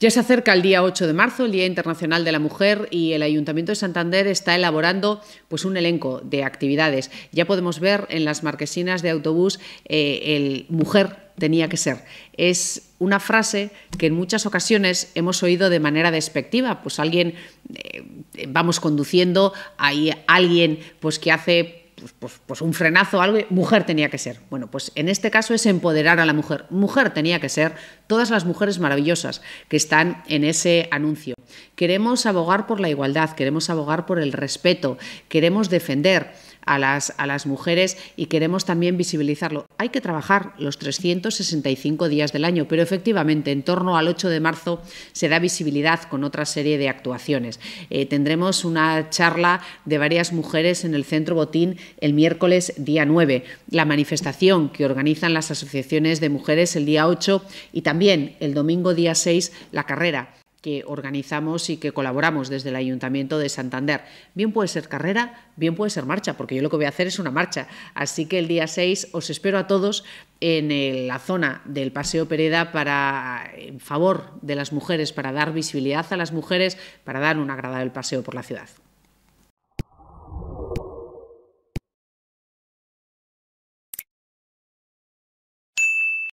Ya se acerca el día 8 de marzo, el Día Internacional de la Mujer, y el Ayuntamiento de Santander está elaborando pues, un elenco de actividades. Ya podemos ver en las marquesinas de autobús eh, el mujer tenía que ser. Es una frase que en muchas ocasiones hemos oído de manera despectiva. Pues alguien, eh, vamos conduciendo, hay alguien pues, que hace pues, pues, pues, un frenazo, algo, mujer tenía que ser. Bueno, pues en este caso es empoderar a la mujer. Mujer tenía que ser todas las mujeres maravillosas que están en ese anuncio. Queremos abogar por la igualdad, queremos abogar por el respeto, queremos defender a las, mujeres y queremos también visibilizarlo. Hay que trabajar los 365 días del año, pero efectivamente en torno al 8 de marzo se da visibilidad con otra serie de actuaciones. Eh, tendremos una charla de varias mujeres en el Centro Botín el miércoles día 9, la manifestación que organizan las asociaciones de mujeres el día 8 y también el domingo día 6 la carrera que organizamos y que colaboramos desde el Ayuntamiento de Santander. Bien puede ser carrera, bien puede ser marcha, porque yo lo que voy a hacer es una marcha. Así que el día 6 os espero a todos en eh, la zona del Paseo Pereda para, en favor de las mujeres, para dar visibilidad a las mujeres, para dar un agradable paseo por la ciudad.